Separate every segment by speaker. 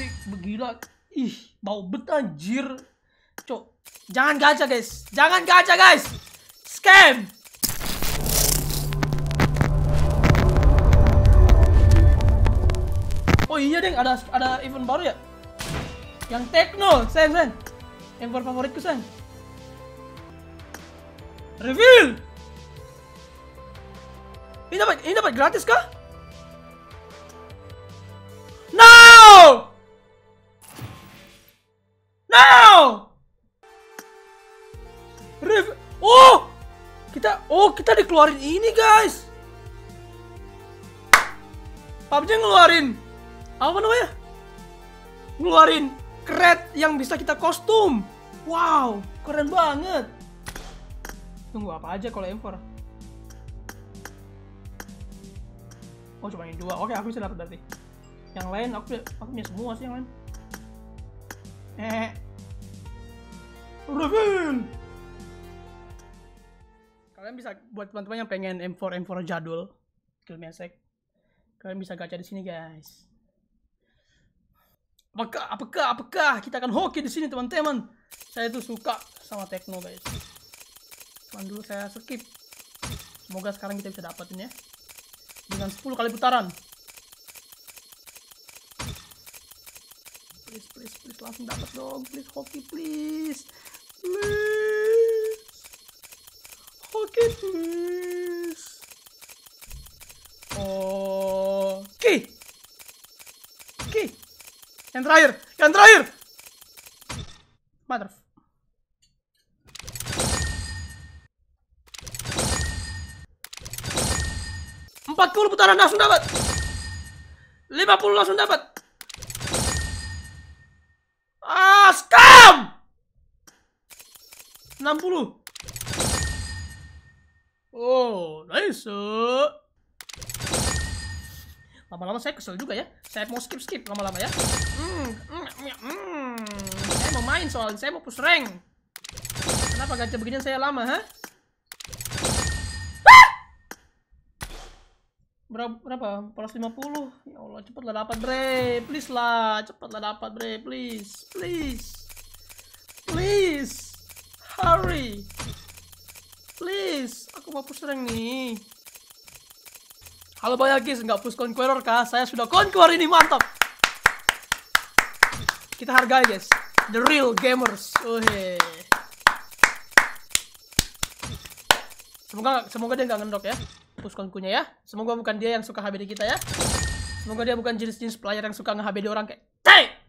Speaker 1: sih begila ih bau bet anjir cok jangan gacha guys jangan gacha guys scam oh iya deng ada ada event baru ya yang techno sen sen yang favoritku sen reveal ini dapat ini dapat gratis kah Oh, kita dikeluarin ini, guys. PUBG ngeluarin apa namanya? Ngeluarin kret yang bisa kita kostum. Wow, keren banget. Tunggu apa aja kalau M4? Oh, cuma yang dua. Oke, aku bisa dapat berarti. Yang lain aku aku punya semua sih yang lain. Eh. Reveal kalian bisa buat teman-teman yang pengen M4 M4 jadul skill mesek kalian bisa gacha di sini guys apakah apakah apakah kita akan hoki di sini teman-teman saya tuh suka sama techno guys cuman dulu saya skip semoga sekarang kita bisa dapetin ya dengan 10 kali putaran please please please langsung dapat dong please hoki please please oke. Oke. Oh. Yang terakhir, yang terakhir. Mother. Empat puluh putaran langsung dapat. Lima puluh langsung dapat. Ah, scam! enam puluh. Oh, nice. Eh. Lama-lama saya kesel juga ya. Saya mau skip-skip lama-lama ya. Hmm, hmm, hmm. hmm. Saya mau main soalnya. Saya mau push rank. Kenapa gacha begini saya lama, ha? Ah! Berapa? Berapa? Polos 50. Ya Allah, cepatlah dapat, Bre. Please lah, cepatlah dapat, Bre. Please, please. kok push rank nih. Halo banyak guys, nggak push conqueror kah? Saya sudah conqueror ini mantap. Kita hargai guys, the real gamers. Oh Semoga semoga dia nggak ngendok ya. Push conquernya ya. Semoga bukan dia yang suka HBD kita ya. Semoga dia bukan jenis-jenis player yang suka nge-HBD orang kayak. Hey!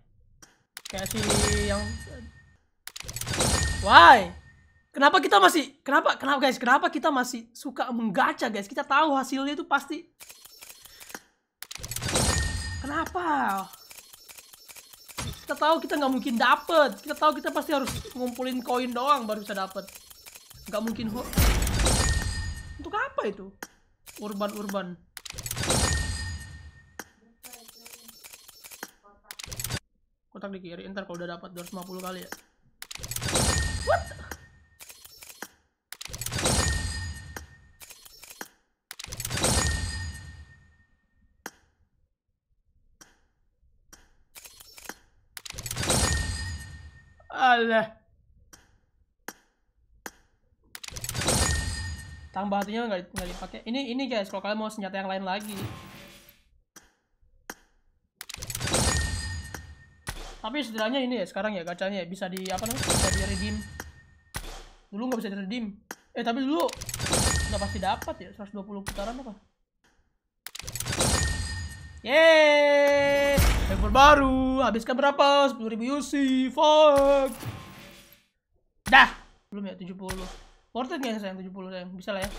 Speaker 1: Kayak si yang Why? kenapa kita masih kenapa kenapa guys kenapa kita masih suka menggaca guys kita tahu hasilnya itu pasti kenapa kita tahu kita nggak mungkin dapet kita tahu kita pasti harus ngumpulin koin doang baru bisa dapet nggak mungkin untuk apa itu urban urban kotak di kiri ntar kalau udah dapat 250 kali ya dah tambah hatinya nggak nggak dipakai ini ini guys kalau kalian mau senjata yang lain lagi tapi setidaknya ini ya sekarang ya gacanya ya, bisa di apa namanya bisa di redeem dulu nggak bisa di redeem eh tapi dulu nggak pasti dapat ya 120 putaran apa Yeay! Level baru, habiskan berapa? 10.000 UC, fuck! Dah. Belum ya 70. Worth it gak sayang 70 sayang? Bisa lah ya.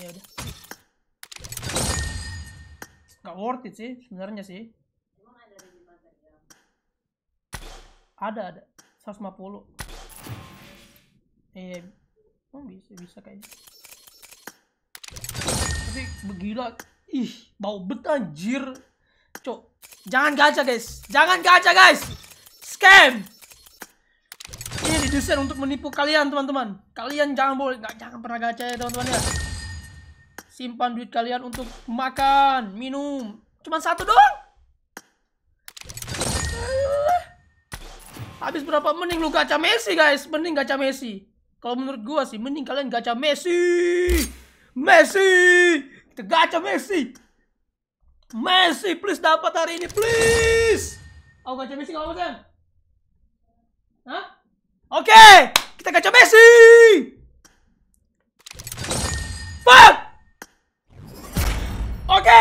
Speaker 1: Ya udah. Gak worth it sih sebenarnya sih. Ada ada 150. Eh, iya. oh bisa bisa kayaknya. Tapi begila ih bau bet anjir. Cok, jangan gacha guys. Jangan gacha guys. Scam didesain untuk menipu kalian teman-teman kalian jangan boleh nggak jangan pernah gacha ya teman-teman ya simpan duit kalian untuk makan minum cuma satu doang habis berapa mending lu gacha Messi guys mending gacha Messi kalau menurut gua sih mending kalian gacha Messi Messi kita gacha Messi Messi please dapat hari ini please aku gacha Messi kalau kan Hah? Oke, kita kaca Messi. Fuck. Oke,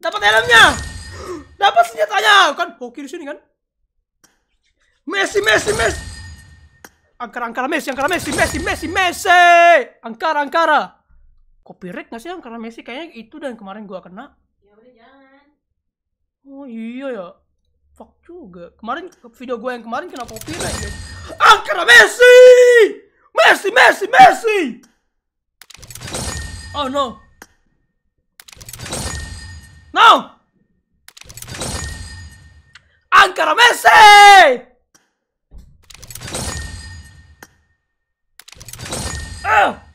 Speaker 1: dapat helmnya. Dapat senjatanya, kan hoki oh, di sini kan? Messi, Messi, Messi. Angkara, Angkara, Messi, Angkara, Messi, Messi, Messi, Messi. Angkara, Angkara. Copyright nggak sih Angkara Messi? Kayaknya itu dan kemarin gua kena. Ya jangan. Oh iya ya fuck juga kemarin video gue yang kemarin kena copyright guys Angker Messi Messi Messi Messi oh no no Angker Messi ah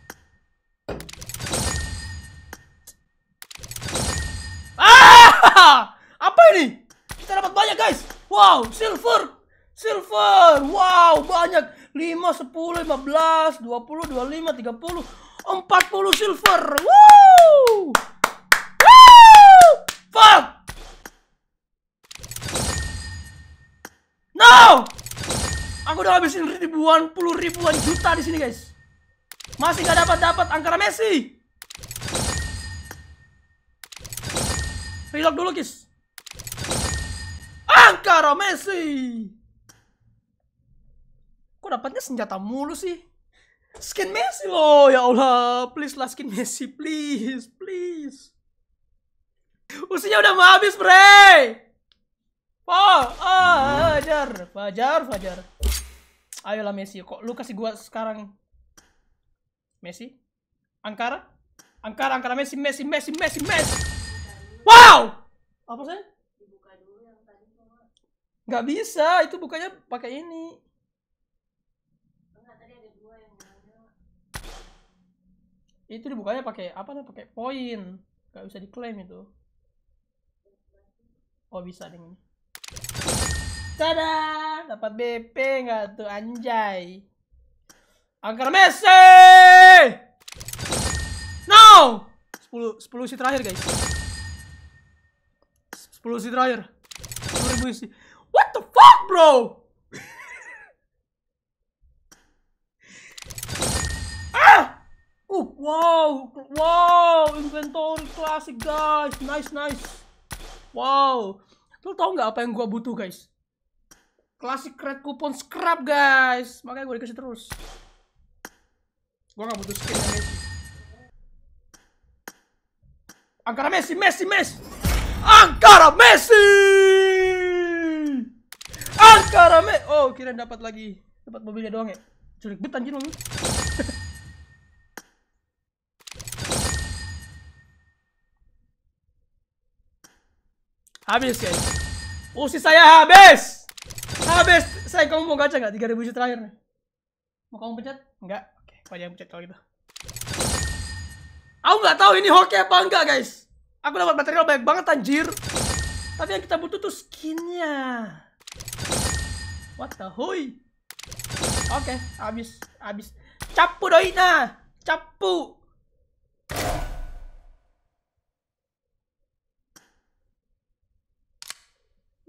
Speaker 1: Wow, silver. Silver. Wow, banyak. 5, 10, 15, 20, 25, 30, 40 silver. Wow! Fuck! No! Aku udah habisin ribuan, puluh ribuan juta di sini, guys. Masih gak dapat-dapat angkara Messi. Reload dulu, guys. Mutiara Messi. Kok dapatnya senjata mulu sih? Skin Messi loh, ya Allah, please lah skin Messi, please, please. Usianya udah mau habis, Bre. Oh, oh, Fajar, Fajar, Fajar. Ayolah Messi, kok lu kasih gua sekarang Messi? Angkara? Angkara, Angkara Messi, Messi, Messi, Messi, Messi. Wow! Apa sih? Nggak bisa, itu bukannya pakai ini. Itu dibukanya pakai apa nih? Pakai poin. Nggak bisa diklaim itu. Oh, bisa dengan ini. Tada, dapat BP nggak tuh anjay. Angker Messi. No! 10 sepuluh si terakhir, guys. 10 si terakhir. ribu isi bro. ah! Oh, wow, wow, inventory klasik guys, nice nice. Wow, lo tau nggak apa yang gua butuh guys? klasik red coupon scrap guys, makanya gua dikasih terus. Gua nggak butuh skin Messi. Angkara Messi, Messi, Messi. Angkara Messi. Angka rame. Oh, kira dapat lagi. Dapat mobilnya doang ya. Curik bet anjir lu. habis guys. Usi saya habis. Habis. Saya kamu mau gacha nggak 3000 juta terakhir nih? Mau kamu pencet? Enggak. Oke, okay. yang pencet kalau gitu. Aku nggak tahu ini hoki apa enggak guys. Aku dapat material banyak banget anjir. Tapi yang kita butuh tuh skinnya. What the hoy? Oke, okay, habis habis. Capu doina, nah. Capu.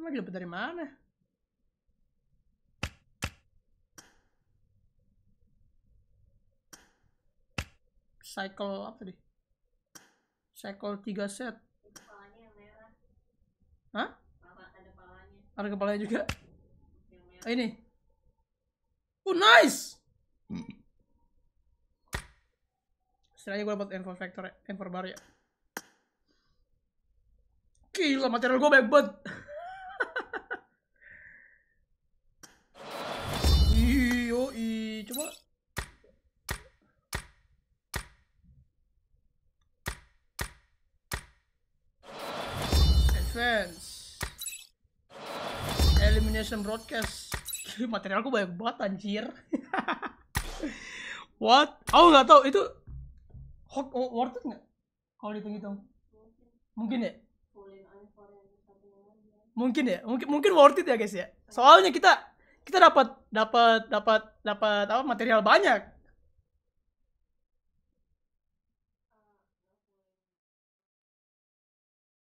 Speaker 1: Lagi dapat dari mana? Cycle apa deh? Cycle 3 set. Hah? Ada kepalanya juga ini. Oh nice. Hmm. Setelahnya gue dapet info factor, info bar ya. Gila material gue banyak banget. Nation Broadcast. Materialku banyak banget anjir. What? Aku oh, nggak tahu itu hot oh, worth it nggak? Kalau dihitung-hitung, mungkin ya. Mungkin ya, mungkin mungkin worth it ya guys ya. Soalnya kita kita dapat dapat dapat dapat apa material banyak